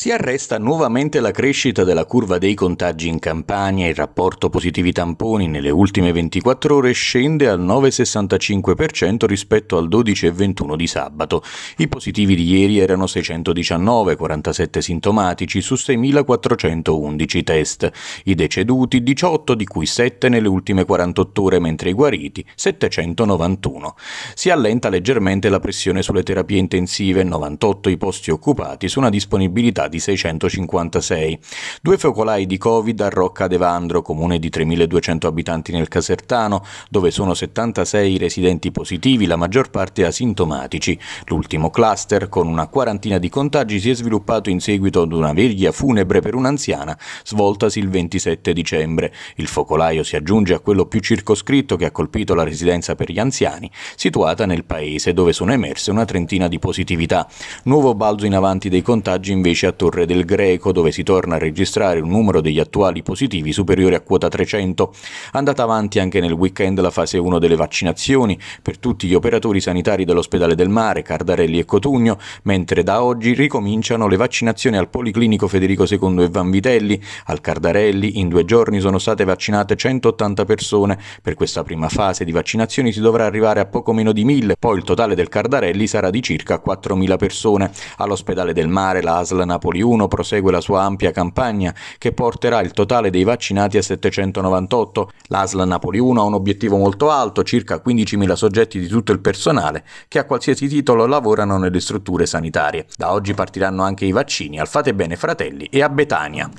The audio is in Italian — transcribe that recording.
Si arresta nuovamente la crescita della curva dei contagi in Campania, il rapporto positivi tamponi nelle ultime 24 ore scende al 9,65% rispetto al 12,21 di sabato. I positivi di ieri erano 619, 47 sintomatici su 6.411 test. I deceduti 18, di cui 7 nelle ultime 48 ore, mentre i guariti 791. Si allenta leggermente la pressione sulle terapie intensive, 98 i posti occupati su una disponibilità di 656. Due focolai di Covid a Rocca d'Evandro, comune di 3.200 abitanti nel Casertano, dove sono 76 residenti positivi, la maggior parte asintomatici. L'ultimo cluster, con una quarantina di contagi, si è sviluppato in seguito ad una veglia funebre per un'anziana, svoltasi il 27 dicembre. Il focolaio si aggiunge a quello più circoscritto che ha colpito la residenza per gli anziani, situata nel paese, dove sono emerse una trentina di positività. Nuovo balzo in avanti dei contagi invece a a Torre del Greco, dove si torna a registrare un numero degli attuali positivi superiore a quota 300. Andata avanti anche nel weekend la fase 1 delle vaccinazioni per tutti gli operatori sanitari dell'ospedale del mare, Cardarelli e Cotugno, mentre da oggi ricominciano le vaccinazioni al Policlinico Federico II e Vanvitelli. Al Cardarelli in due giorni sono state vaccinate 180 persone. Per questa prima fase di vaccinazioni si dovrà arrivare a poco meno di 1000, poi il totale del Cardarelli sarà di circa 4000 persone. All'ospedale del mare la ASLAN ha Napoli 1 prosegue la sua ampia campagna che porterà il totale dei vaccinati a 798. L'ASL Napoli 1 ha un obiettivo molto alto, circa 15.000 soggetti di tutto il personale che a qualsiasi titolo lavorano nelle strutture sanitarie. Da oggi partiranno anche i vaccini al Fate Bene Fratelli e a Betania.